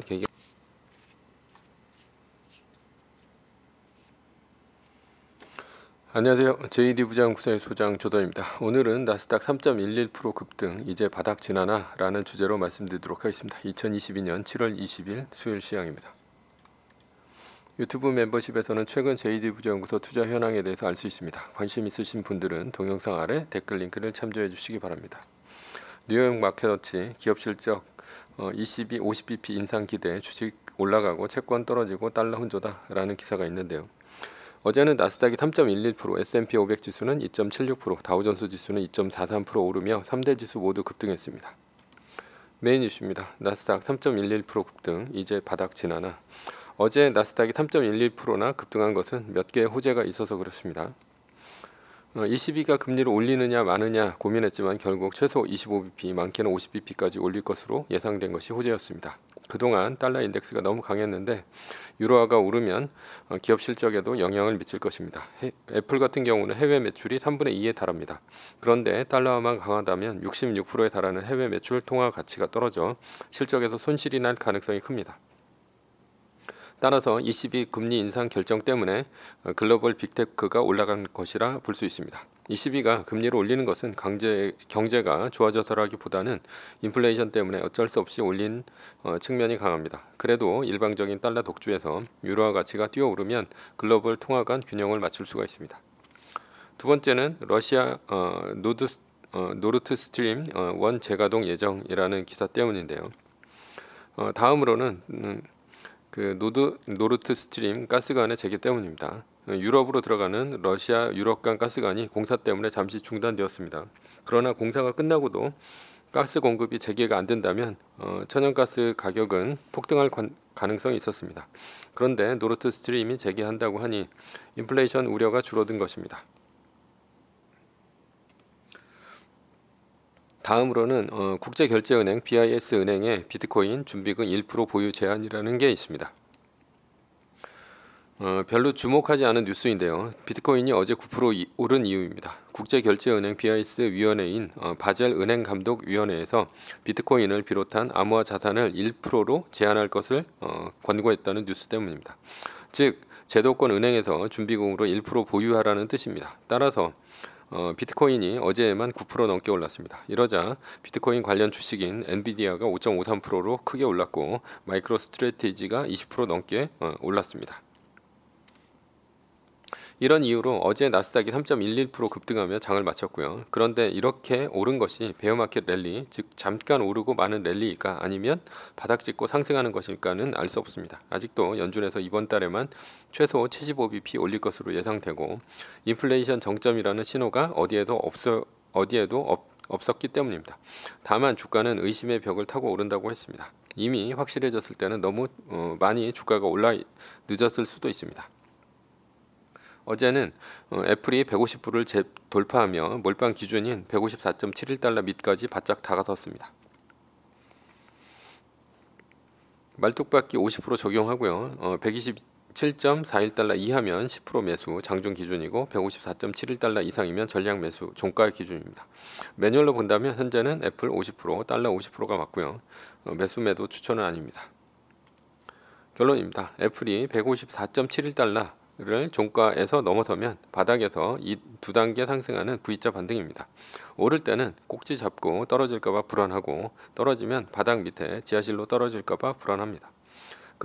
계기 안녕하세요. JD 부장 구사의 소장 조던입니다. 오늘은 나스닥 3.11% 급등 이제 바닥 지나나 라는 주제로 말씀드리도록 하겠습니다. 2022년 7월 20일 수요일 시향입니다. 유튜브 멤버십에서는 최근 JD 부장구서 투자 현황에 대해서 알 수 있습니다. 관심 있으신 분들은 동영상 아래 댓글 링크를 참조해 주시기 바랍니다. 뉴욕 마켓워치 기업 실적 어, ECB 50bp 인상 기대 주식 올라가고 채권 떨어지고 달러 혼조다라는 기사가 있는데요. 어제는 나스닥이 3.11%, S&P 500 지수는 2.76%, 다우존스 지수는 2.43% 오르며 3대 지수 모두 급등했습니다. 메인 이슈입니다. 나스닥 3.11% 급등, 이제 바닥 지나나. 어제 나스닥이 3.11%나 급등한 것은 몇 개의 호재가 있어서 그렇습니다. ECB가 어, 금리를 올리느냐 마느냐 고민했지만 결국 최소 25bp, 많게는 50bp까지 올릴 것으로 예상된 것이 호재였습니다. 그동안 달러 인덱스가 너무 강했는데 유로화가 오르면 어, 기업 실적에도 영향을 미칠 것입니다. 애플 같은 경우는 해외 매출이 3분의 2에 달합니다. 그런데 달러화만 강하다면 66%에 달하는 해외 매출 통화 가치가 떨어져 실적에서 손실이 날 가능성이 큽니다. 따라서 ECB 금리 인상 결정 때문에 어, 글로벌 빅테크가 올라간 것이라 볼 수 있습니다. ECB가 금리를 올리는 것은 강제, 경제가 좋아져서라기보다는 인플레이션 때문에 어쩔 수 없이 올린 어, 측면이 강합니다. 그래도 일방적인 달러 독주에서 유로화 가치가 뛰어오르면 글로벌 통화 간 균형을 맞출 수가 있습니다. 두 번째는 러시아 어, 노드, 어, 노르트 스트림 어, 원 재가동 예정이라는 기사 때문인데요. 어, 다음으로는 음, 그 노드, 노르트 스트림 가스관의 재개 때문입니다. 유럽으로 들어가는 러시아 유럽간 가스관이 공사 때문에 잠시 중단되었습니다. 그러나 공사가 끝나고도 가스 공급이 재개가 안 된다면 어, 천연가스 가격은 폭등할 관, 가능성이 있었습니다. 그런데 노르트 스트림이 재개한다고 하니 인플레이션 우려가 줄어든 것입니다. 다음으로는 어, 국제결제은행 BIS 은행의 비트코인 준비금 1% 보유 제한이라는 게 있습니다. 어, 별로 주목하지 않은 뉴스인데요. 비트코인이 어제 9% 이, 오른 이유입니다. 국제결제은행 BIS 위원회인 어, 바젤 은행 감독 위원회에서 비트코인을 비롯한 암호화 자산을 1%로 제한할 것을 어, 권고했다는 뉴스 때문입니다. 즉 제도권 은행에서 준비금으로 1% 보유하라는 뜻입니다. 따라서 어, 비트코인이 어제에만 9% 넘게 올랐습니다. 이러자 비트코인 관련 주식인 엔비디아가 5.53%로 크게 올랐고 마이크로스트레티지가 20% 넘게 어, 올랐습니다. 이런 이유로 어제 나스닥이 3.11% 급등하며 장을 마쳤고요. 그런데 이렇게 오른 것이 베어마켓 랠리, 즉 잠깐 오르고 마는 랠리일까 아니면 바닥 찍고 상승하는 것일까는 알 수 없습니다. 아직도 연준에서 이번 달에만 최소 75bp 올릴 것으로 예상되고 인플레이션 정점이라는 신호가 어디에도 없어 어디에도 없, 없었기 때문입니다. 다만 주가는 의심의 벽을 타고 오른다고 했습니다. 이미 확실해졌을 때는 너무 어, 많이 주가가 올라 늦었을 수도 있습니다. 어제는 어, 애플이 150불을 돌파하며 몰빵 기준인 154.71달러 밑까지 바짝 다가섰습니다. 말뚝박기 50% 적용하고요. 어, 127.41달러 이하면 10% 매수 장중 기준이고 154.71달러 이상이면 전량 매수 종가 기준입니다. 매뉴얼로 본다면 현재는 애플 50% 달러 50%가 맞고요. 어, 매수 매도 추천은 아닙니다. 결론입니다. 애플이 154.71달러 를 종가에서 넘어서면 바닥에서 이 두 단계 상승하는 V자 반등입니다. 오를 때는 꼭지 잡고 떨어질까봐 불안하고 떨어지면 바닥 밑에 지하실로 떨어질까봐 불안합니다.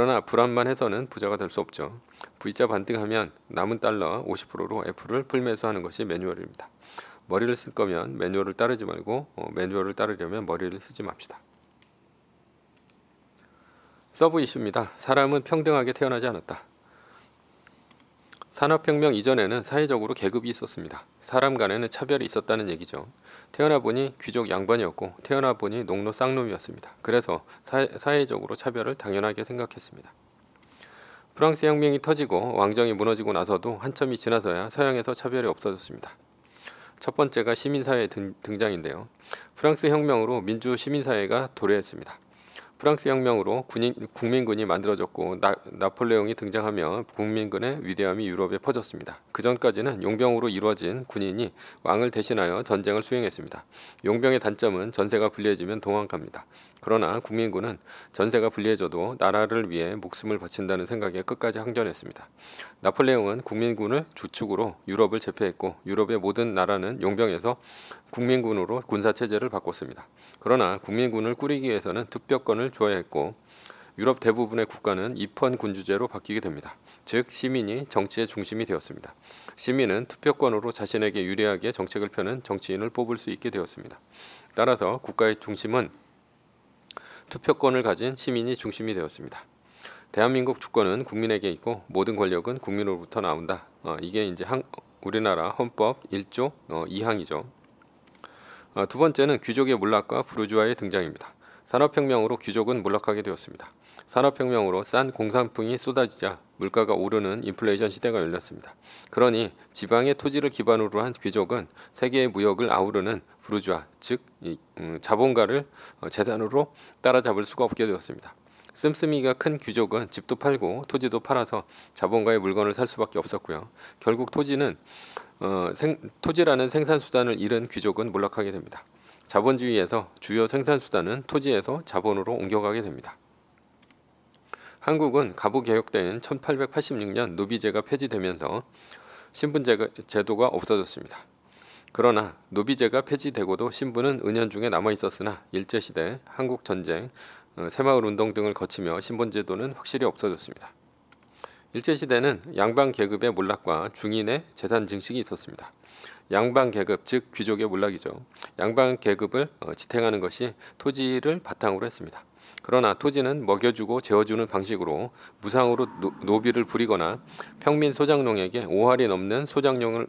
그러나 불안만 해서는 부자가 될 수 없죠. V자 반등하면 남은 달러 50%로 F를 풀매수하는 것이 매뉴얼입니다. 머리를 쓸 거면 매뉴얼을 따르지 말고 어, 매뉴얼을 따르려면 머리를 쓰지 맙시다. 서브 이슈입니다. 사람은 평등하게 태어나지 않았다. 산업혁명 이전에는 사회적으로 계급이 있었습니다. 사람 간에는 차별이 있었다는 얘기죠. 태어나 보니 귀족 양반이었고 태어나 보니 농노 쌍놈이었습니다. 그래서 사회, 적으로 차별을 당연하게 생각했습니다. 프랑스 혁명이 터지고 왕정이 무너지고 나서도 한참이 지나서야 서양에서 차별이 없어졌습니다. 첫 번째가 시민사회 등장인데요. 프랑스 혁명으로 민주 시민사회가 도래했습니다. 프랑스 혁명으로 군인, 국민군이 만들어졌고 나, 폴레옹이 등장하며 국민군의 위대함이 유럽에 퍼졌습니다. 그 전까지는 용병으로 이루어진 군인이 왕을 대신하여 전쟁을 수행했습니다. 용병의 단점은 전세가 불리해지면 동항갑니다. 그러나 국민군은 전세가 불리해져도 나라를 위해 목숨을 바친다는 생각에 끝까지 항전했습니다. 나폴레옹은 국민군을 주축으로 유럽을 제패했고 유럽의 모든 나라는 용병에서 국민군으로 군사체제를 바꿨습니다. 그러나 국민군을 꾸리기 위해서는 특별권을 줘야 했고 유럽 대부분의 국가는 입헌군주제로 바뀌게 됩니다. 즉 시민이 정치의 중심이 되었습니다. 시민은 투표권으로 자신에게 유리하게 정책을 펴는 정치인을 뽑을 수 있게 되었습니다. 따라서 국가의 중심은 투표권을 가진 시민이 중심이 되었습니다. 대한민국 주권은 국민에게 있고 모든 권력은 국민으로부터 나온다. 어, 이게 이제 한, 우리나라 헌법 1조 어, 2항이죠. 어, 두 번째는 귀족의 몰락과 부르주아의 등장입니다. 산업혁명으로 귀족은 몰락하게 되었습니다. 산업혁명으로 싼 공산품이 쏟아지자 물가가 오르는 인플레이션 시대가 열렸습니다. 그러니 지방의 토지를 기반으로 한 귀족은 세계의 무역을 아우르는 부르주아 즉 이, 음, 자본가를 어, 재산으로 따라잡을 수가 없게 되었습니다. 씀씀이가 큰 귀족은 집도 팔고 토지도 팔아서 자본가의 물건을 살 수밖에 없었고요. 결국 토지는 어, 생, 토지라는 생산 수단을 잃은 귀족은 몰락하게 됩니다. 자본주의에서 주요 생산 수단은 토지에서 자본으로 옮겨가게 됩니다. 한국은 가부 개혁된 1886년 노비제가 폐지되면서 신분제도가 없어졌습니다. 그러나 노비제가 폐지되고도 신분은 은연중에 남아 있었으나 일제시대, 한국전쟁, 어, 새마을운동 등을 거치며 신분제도는 확실히 없어졌습니다. 일제시대는 양반 계급의 몰락과 중인의 재산 증식이 있었습니다. 양반 계급, 즉 귀족의 몰락이죠. 양반 계급을 어, 지탱하는 것이 토지를 바탕으로 했습니다. 그러나 토지는 먹여주고 재워주는 방식으로 무상으로 노, 비를 부리거나 평민 소장농에게 5할이 넘는 소장료을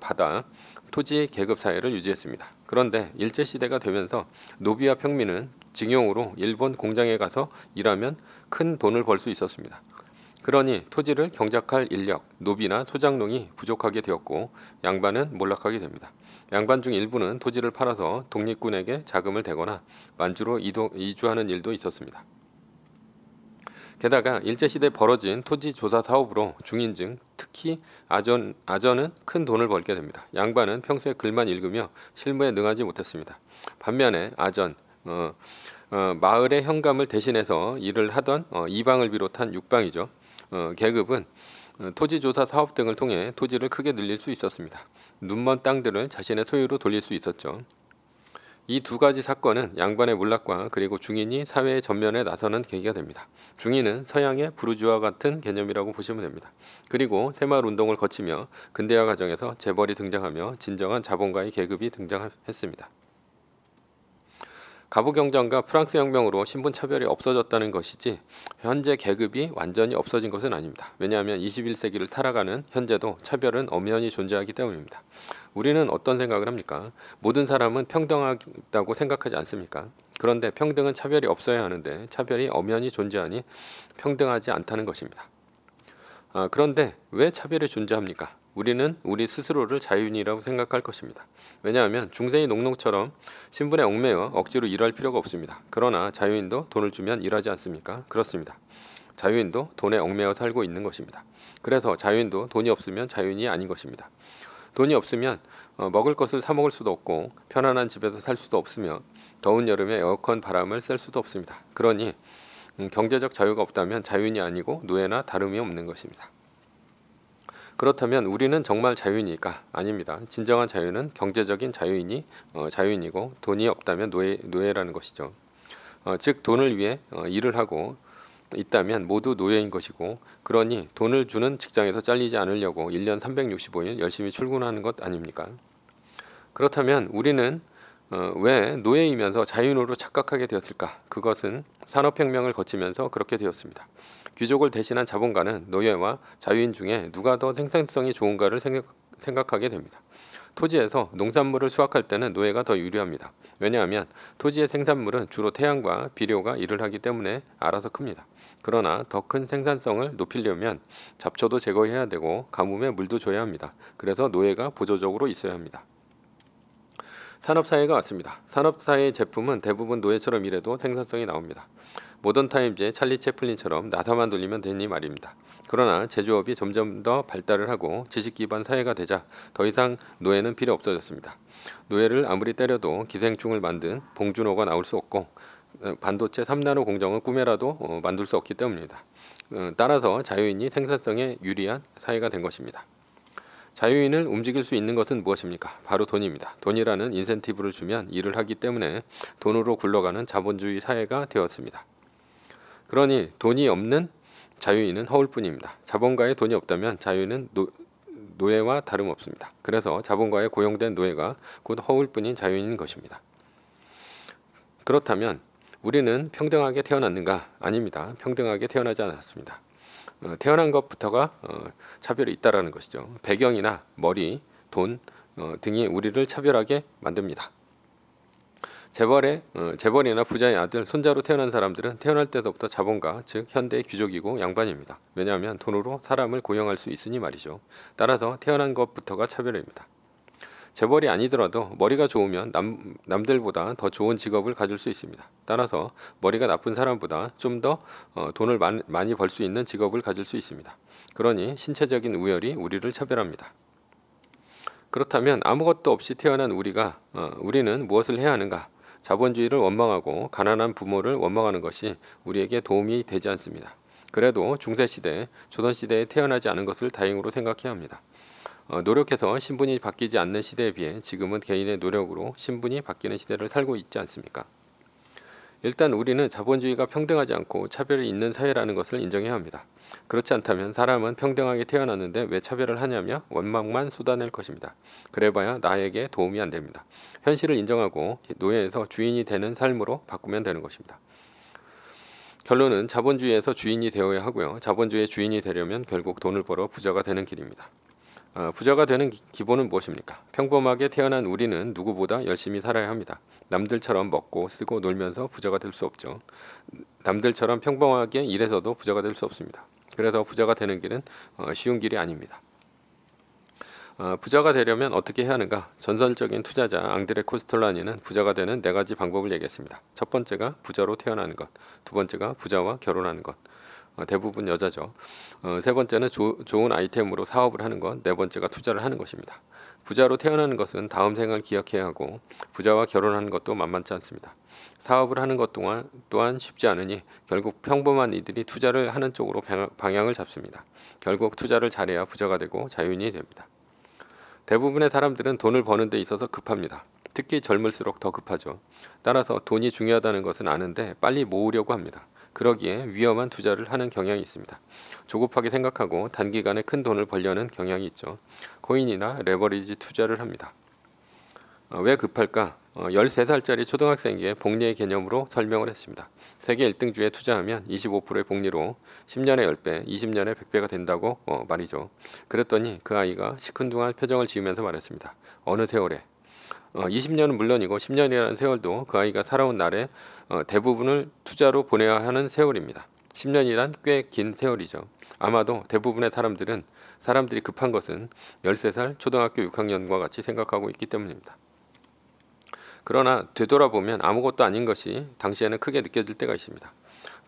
받아 토지 계급 사회를 유지했습니다. 그런데 일제시대가 되면서 노비와 평민은 징용으로 일본 공장에 가서 일하면 큰 돈을 벌 수 있었습니다. 그러니 토지를 경작할 인력, 노비나 소장농이 부족하게 되었고 양반은 몰락하게 됩니다. 양반 중 일부는 토지를 팔아서 독립군에게 자금을 대거나 만주로 이동, 이주하는 일도 있었습니다. 게다가 일제시대에 벌어진 토지 조사 사업으로 중인증, 특히 아전, 아전은 큰 돈을 벌게 됩니다. 양반은 평소에 글만 읽으며 실무에 능하지 못했습니다. 반면에 아전, 어, 어, 마을의 현감을 대신해서 일을 하던 어, 이방을 비롯한 육방이죠. 어, 계급은 어, 토지조사 사업 등을 통해 토지를 크게 늘릴 수 있었습니다. 눈먼 땅들을 자신의 소유로 돌릴 수 있었죠. 이두 가지 사건은 양반의 몰락과 그리고 중인이 사회의 전면에 나서는 계기가 됩니다. 중인은 서양의 부르주아 같은 개념이라고 보시면 됩니다. 그리고 새마을 운동을 거치며 근대화 과정에서 재벌이 등장하며 진정한 자본가의 계급이 등장했습니다. 가부 경쟁과 프랑스 혁명으로 신분 차별이 없어졌다는 것이지 현재 계급이 완전히 없어진 것은 아닙니다. 왜냐하면 21세기를 살아가는 현재도 차별은 엄연히 존재하기 때문입니다. 우리는 어떤 생각을 합니까? 모든 사람은 평등하다고 생각하지 않습니까? 그런데 평등은 차별이 없어야 하는데 차별이 엄연히 존재하니 평등하지 않다는 것입니다. 아, 그런데 왜 차별이 존재합니까? 우리는 우리 스스로를 자유인이라고 생각할 것입니다. 왜냐하면 중생이 농농처럼 신분에 얽매여 억지로 일할 필요가 없습니다. 그러나 자유인도 돈을 주면 일하지 않습니까? 그렇습니다. 자유인도 돈에 얽매여 살고 있는 것입니다. 그래서 자유인도 돈이 없으면 자유인이 아닌 것입니다. 돈이 없으면 어, 먹을 것을 사 먹을 수도 없고 편안한 집에서 살 수도 없으며 더운 여름에 에어컨 바람을 쐴 수도 없습니다. 그러니 음, 경제적 자유가 없다면 자유인이 아니고 노예나 다름이 없는 것입니다. 그렇다면 우리는 정말 자유인일까 아닙니다. 진정한 자유는 경제적인 자유인이 어, 자유인이고 돈이 없다면 노예, 노예라는 것이죠. 어, 즉 돈을 위해 어, 일을 하고 있다면 모두 노예인 것이고 그러니 돈을 주는 직장에서 잘리지 않으려고 1년 365일 열심히 출근하는 것 아닙니까? 그렇다면 우리는 어, 왜 노예이면서 자유인으로 착각하게 되었을까? 그것은 산업혁명을 거치면서 그렇게 되었습니다. 귀족을 대신한 자본가는 노예와 자유인 중에 누가 더 생산성이 좋은가를 생각, 하게 됩니다. 토지에서 농산물을 수확할 때는 노예가 더 유리합니다. 왜냐하면 토지의 생산물은 주로 태양과 비료가 일을 하기 때문에 알아서 큽니다. 그러나 더 큰 생산성을 높이려면 잡초도 제거해야 되고 가뭄에 물도 줘야 합니다. 그래서 노예가 보조적으로 있어야 합니다. 산업사회가 왔습니다. 산업사회의 제품은 대부분 노예처럼 일해도 생산성이 나옵니다. 모던 타임즈의 찰리 채플린처럼 나사만 돌리면 되니 말입니다. 그러나 제조업이 점점 더 발달을 하고 지식 기반 사회가 되자 더 이상 노예는 필요 없어졌습니다. 노예를 아무리 때려도 기생충을 만든 봉준호가 나올 수 없고 어, 반도체 3나노 공정은 꿈에라도 어, 만들 수 없기 때문입니다. 어, 따라서 자유인이 생산성에 유리한 사회가 된 것입니다. 자유인을 움직일 수 있는 것은 무엇입니까? 바로 돈입니다. 돈이라는 인센티브를 주면 일을 하기 때문에 돈으로 굴러가는 자본주의 사회가 되었습니다. 그러니 돈이 없는 자유인은 허울 뿐입니다. 자본가의 돈이 없다면 자유인은 노, 노예와 다름없습니다. 그래서 자본가의 고용된 노예가 곧 허울 뿐인 자유인인 것입니다. 그렇다면 우리는 평등하게 태어났는가? 아닙니다. 평등하게 태어나지 않았습니다. 어, 태어난 것부터가 어, 차별이 있다라는 것이죠. 배경이나 머리, 돈 어, 등이 우리를 차별하게 만듭니다. 재벌의 재벌이나 부자의 아들, 손자로 태어난 사람들은 태어날 때부터 자본가, 즉 현대의 귀족이고 양반입니다. 왜냐하면 돈으로 사람을 고용할 수 있으니 말이죠. 따라서 태어난 것부터가 차별입니다. 재벌이 아니더라도 머리가 좋으면 남, 남들보다 더 좋은 직업을 가질 수 있습니다. 따라서 머리가 나쁜 사람보다 좀더 어, 돈을 만, 많이 벌 수 있는 직업을 가질 수 있습니다. 그러니 신체적인 우열이 우리를 차별합니다. 그렇다면 아무것도 없이 태어난 우리가 어, 우리는 무엇을 해야 하는가? 자본주의를 원망하고 가난한 부모를 원망하는 것이 우리에게 도움이 되지 않습니다. 그래도 중세시대, 조선시대에 태어나지 않은 것을 다행으로 생각해야 합니다. 어, 노력해서 신분이 바뀌지 않는 시대에 비해 지금은 개인의 노력으로 신분이 바뀌는 시대를 살고 있지 않습니까? 일단 우리는 자본주의가 평등하지 않고 차별이 있는 사회라는 것을 인정해야 합니다. 그렇지 않다면 사람은 평등하게 태어났는데 왜 차별을 하냐며 원망만 쏟아낼 것입니다. 그래봐야 나에게 도움이 안 됩니다. 현실을 인정하고 노예에서 주인이 되는 삶으로 바꾸면 되는 것입니다. 결론은 자본주의에서 주인이 되어야 하고요. 자본주의의 주인이 되려면 결국 돈을 벌어 부자가 되는 길입니다. 어, 부자가 되는 기본은 무엇입니까? 평범하게 태어난 우리는 누구보다 열심히 살아야 합니다. 남들처럼 먹고 쓰고 놀면서 부자가 될 수 없죠. 남들처럼 평범하게 일해서도 부자가 될 수 없습니다. 그래서 부자가 되는 길은 어, 쉬운 길이 아닙니다. 어, 부자가 되려면 어떻게 해야 하는가? 전설적인 투자자 앙드레 코스톨라니는 부자가 되는 네 가지 방법을 얘기했습니다. 첫 번째가 부자로 태어나는 것, 두 번째가 부자와 결혼하는 것, 어, 대부분 여자죠. 어, 세 번째는 조, 좋은 아이템으로 사업을 하는 것, 네 번째가 투자를 하는 것입니다. 부자로 태어나는 것은 다음 생을 기억해야 하고 부자와 결혼하는 것도 만만치 않습니다. 사업을 하는 것 동안 또한 쉽지 않으니 결국 평범한 이들이 투자를 하는 쪽으로 방향을 잡습니다. 결국 투자를 잘해야 부자가 되고 자유인이 됩니다. 대부분의 사람들은 돈을 버는 데 있어서 급합니다. 특히 젊을수록 더 급하죠. 따라서 돈이 중요하다는 것은 아는데 빨리 모으려고 합니다. 그러기에 위험한 투자를 하는 경향이 있습니다. 조급하게 생각하고 단기간에 큰 돈을 벌려는 경향이 있죠. 코인이나 레버리지 투자를 합니다. 어, 왜 급할까? 어, 13살짜리 초등학생에게 복리의 개념으로 설명을 했습니다. 세계 1등주에 투자하면 25%의 복리로 10년에 10배, 20년에 100배가 된다고 어, 말이죠. 그랬더니 그 아이가 시큰둥한 표정을 지으면서 말했습니다. 어느 세월에 어, 20년은 물론이고 10년이라는 세월도 그 아이가 살아온 날에 어, 대부분을 투자로 보내야 하는 세월입니다. 10년이란 꽤 긴 세월이죠. 아마도 대부분의 사람들은 사람들이 급한 것은 13살 초등학교 6학년과 같이 생각하고 있기 때문입니다. 그러나 되돌아보면 아무것도 아닌 것이 당시에는 크게 느껴질 때가 있습니다.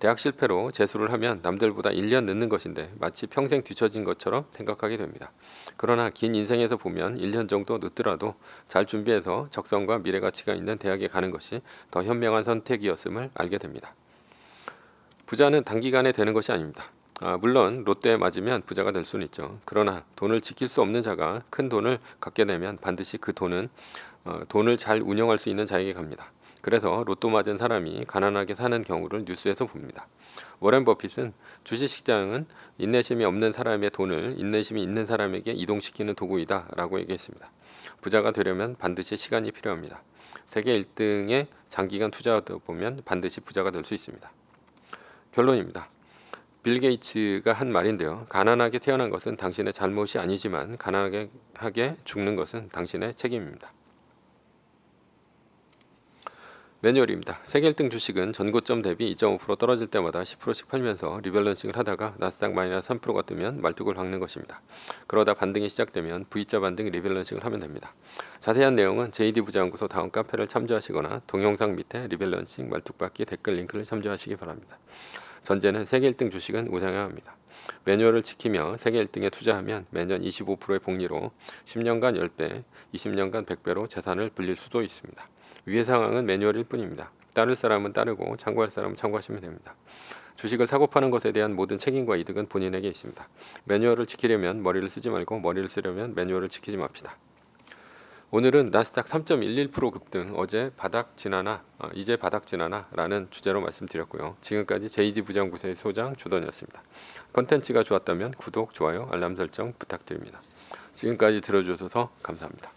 대학 실패로 재수를 하면 남들보다 1년 늦는 것인데 마치 평생 뒤처진 것처럼 생각하게 됩니다. 그러나 긴 인생에서 보면 1년 정도 늦더라도 잘 준비해서 적성과 미래 가치가 있는 대학에 가는 것이 더 현명한 선택이었음을 알게 됩니다. 부자는 단기간에 되는 것이 아닙니다. 아, 물론 롯데에 맞으면 부자가 될 수는 있죠. 그러나 돈을 지킬 수 없는 자가 큰 돈을 갖게 되면 반드시 그 돈은 어, 돈을 잘 운영할 수 있는 자에게 갑니다. 그래서 로또 맞은 사람이 가난하게 사는 경우를 뉴스에서 봅니다. 워렌 버핏은 주식시장은 인내심이 없는 사람의 돈을 인내심이 있는 사람에게 이동시키는 도구이다 라고 얘기했습니다. 부자가 되려면 반드시 시간이 필요합니다. 세계 1등의 장기간 투자하다 보면 반드시 부자가 될 수 있습니다. 결론입니다. 빌 게이츠가 한 말인데요. 가난하게 태어난 것은 당신의 잘못이 아니지만 가난하게 죽는 것은 당신의 책임입니다. 매뉴얼입니다. 세계 1등 주식은 전고점 대비 2.5% 떨어질 때마다 10%씩 팔면서 리밸런싱을 하다가 나스닥 마이너스 3%가 뜨면 말뚝을 박는 것입니다. 그러다 반등이 시작되면 V자 반등 리밸런싱을 하면 됩니다. 자세한 내용은 JD 부자구소 다음 카페를 참조하시거나 동영상 밑에 리밸런싱 말뚝박기 댓글 링크를 참조하시기 바랍니다. 전제는 세계 1등 주식은 우상향합니다. 매뉴얼을 지키며 세계 1등에 투자하면 매년 25%의 복리로 10년간 10배, 20년간 100배로 재산을 불릴 수도 있습니다. 위의 상황은 매뉴얼일 뿐입니다. 따를 사람은 따르고 참고할 사람은 참고하시면 됩니다. 주식을 사고 파는 것에 대한 모든 책임과 이득은 본인에게 있습니다. 매뉴얼을 지키려면 머리를 쓰지 말고 머리를 쓰려면 매뉴얼을 지키지 맙시다. 오늘은 나스닥 3.11% 급등 어제 바닥 지나나 어, 이제 바닥 지나나라는 주제로 말씀드렸고요. 지금까지 JD 부장구세 소장 조던이었습니다. 컨텐츠가 좋았다면 구독, 좋아요, 알람 설정 부탁드립니다. 지금까지 들어주셔서 감사합니다.